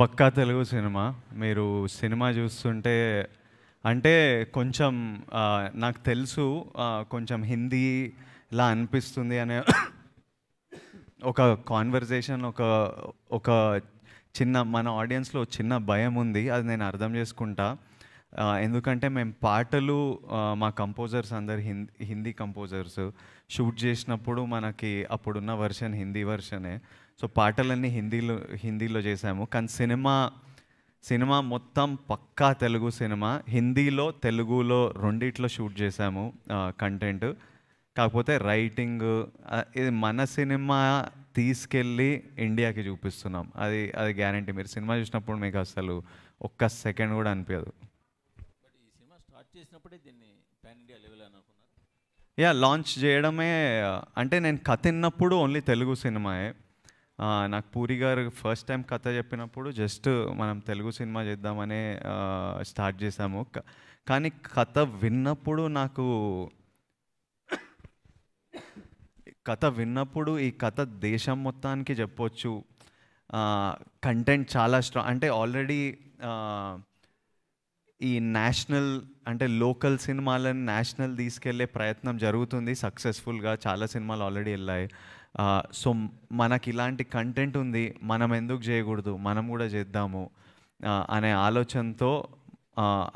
పక్కా Telugu cinema మీరు cinema చూస్తుంటే అంటే కొంచెం నాకు తెలుసు కొంచెం హిందీ ఇలా అనిపిస్తుంది అనే ఒక కాన్వర్జేషన్ ఒక ఒక చిన్న మన ఆడియన్స్లో చిన్న భయం ఉంది అది నేను అర్థం చేసుకుంటా ఎందుకంటే మేము పాటలు మా కంపోజర్స్ అందరు హిందీ హిందీ కంపోజర్స్ షూట్ చేసినప్పుడు మనకి అప్పుడున్న వర్షన్ హిందీ వర్షనే సో పాటలన్నీ హిందీలో హిందీలో చేసాము కానీ సినిమా సినిమా మొత్తం పక్కా తెలుగు సినిమా హిందీలో తెలుగులో రెండిట్లో షూట్ చేసాము కంటెంట్ కాకపోతే రైటింగ్ ఇది మన సినిమా తీసుకెళ్ళి ఇండియాకి చూపిస్తున్నాం అది అది గ్యారంటీ మీరు సినిమా చూసినప్పుడు మీకు అసలు ఒక్క సెకండ్ కూడా అనిపించదు యా లాంచ్ చేయడమే అంటే నేను కథ విన్నప్పుడు ఓన్లీ తెలుగు సినిమాయే నాకు పూరి గారు ఫస్ట్ టైం కథ చెప్పినప్పుడు జస్ట్ మనం తెలుగు సినిమా చేద్దామనే స్టార్ట్ చేసాము కానీ కథ విన్నప్పుడు నాకు కథ విన్నప్పుడు ఈ కథ దేశం మొత్తానికి చెప్పొచ్చు కంటెంట్ చాలా స్ట్రాంగ్ అంటే ఆల్రెడీ ఈ నేషనల్ అంటే లోకల్ సినిమాలను నేషనల్ తీసుకెళ్లే ప్రయత్నం జరుగుతుంది సక్సెస్ఫుల్గా చాలా సినిమాలు ఆల్రెడీ వెళ్ళాయి సో మనకి ఇలాంటి కంటెంట్ ఉంది మనం ఎందుకు చేయకూడదు మనం కూడా చేద్దాము అనే ఆలోచనతో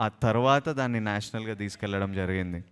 ఆ తర్వాత దాన్ని నేషనల్గా తీసుకెళ్ళడం జరిగింది